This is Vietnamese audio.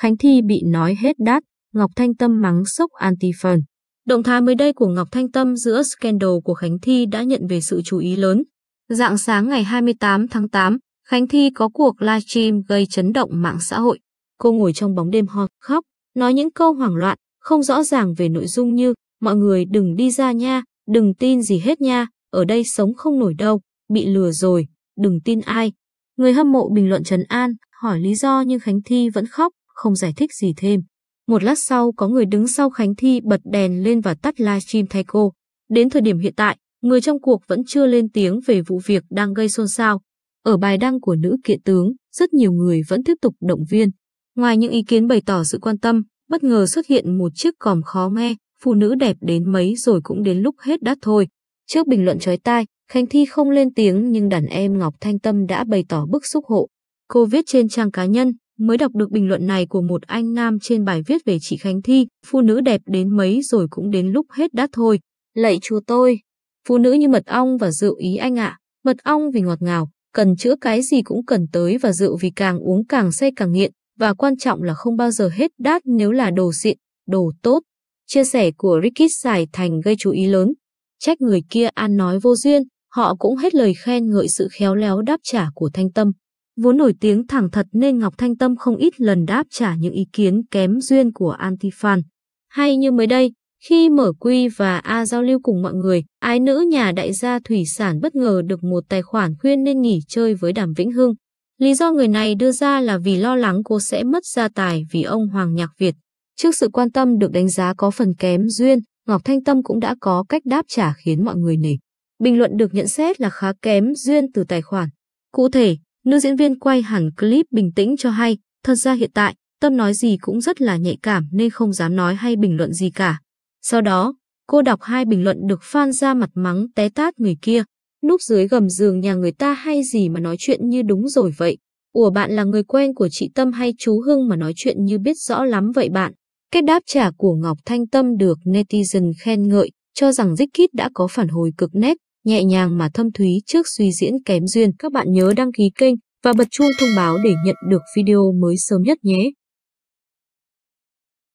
Khánh Thi bị nói hết đát, Ngọc Thanh Tâm mắng sốc anti-fan. Động thái mới đây của Ngọc Thanh Tâm giữa scandal của Khánh Thi đã nhận về sự chú ý lớn. Dạng sáng ngày 28 tháng 8, Khánh Thi có cuộc livestream gây chấn động mạng xã hội. Cô ngồi trong bóng đêm ho khóc, nói những câu hoảng loạn, không rõ ràng về nội dung như mọi người đừng đi ra nha, đừng tin gì hết nha, ở đây sống không nổi đâu, bị lừa rồi, đừng tin ai. Người hâm mộ bình luận trấn an, hỏi lý do nhưng Khánh Thi vẫn khóc, không giải thích gì thêm. Một lát sau có người đứng sau Khánh Thi bật đèn lên và tắt livestream thay cô. Đến thời điểm hiện tại, người trong cuộc vẫn chưa lên tiếng về vụ việc đang gây xôn xao. Ở bài đăng của nữ kiện tướng, rất nhiều người vẫn tiếp tục động viên. Ngoài những ý kiến bày tỏ sự quan tâm, bất ngờ xuất hiện một chiếc còm khó nghe, phụ nữ đẹp đến mấy rồi cũng đến lúc hết đắt thôi. Trước bình luận chói tai, Khánh Thi không lên tiếng nhưng đàn em Ngọc Thanh Tâm đã bày tỏ bức xúc hộ. Cô viết trên trang cá nhân, mới đọc được bình luận này của một anh nam trên bài viết về chị Khánh Thi, phụ nữ đẹp đến mấy rồi cũng đến lúc hết đắt thôi. Lạy chúa tôi, phụ nữ như mật ong và rượu ý anh ạ, mật ong vì ngọt ngào, cần chữa cái gì cũng cần tới và rượu vì càng uống càng say càng nghiện, và quan trọng là không bao giờ hết đắt nếu là đồ xịn, đồ tốt. Chia sẻ của Ricky Giải Thành gây chú ý lớn. Trách người kia ăn nói vô duyên, họ cũng hết lời khen ngợi sự khéo léo đáp trả của Thanh Tâm. Vốn nổi tiếng thẳng thật nên Ngọc Thanh Tâm không ít lần đáp trả những ý kiến kém duyên của anti-fan. Hay như mới đây, khi mở quy và A giao lưu cùng mọi người, ái nữ nhà đại gia thủy sản bất ngờ được một tài khoản khuyên nên nghỉ chơi với Đàm Vĩnh Hưng. Lý do người này đưa ra là vì lo lắng cô sẽ mất gia tài vì ông Hoàng Nhạc Việt. Trước sự quan tâm được đánh giá có phần kém duyên, Ngọc Thanh Tâm cũng đã có cách đáp trả khiến mọi người nể. Bình luận được nhận xét là khá kém duyên từ tài khoản. Cụ thể, Nữ diễn viên quay hẳn clip bình tĩnh cho hay, thật ra hiện tại, Tâm nói gì cũng rất là nhạy cảm nên không dám nói hay bình luận gì cả. Sau đó, cô đọc hai bình luận được fan ra mặt mắng té tát người kia, núp dưới gầm giường nhà người ta hay gì mà nói chuyện như đúng rồi vậy. Ủa bạn là người quen của chị Tâm hay chú Hưng mà nói chuyện như biết rõ lắm vậy bạn. Cái đáp trả của Ngọc Thanh Tâm được netizen khen ngợi, cho rằng Zikit đã có phản hồi cực nét, nhẹ nhàng mà thâm thúy trước suy diễn kém duyên. Các bạn nhớ đăng ký kênh và bật chuông thông báo để nhận được video mới sớm nhất nhé.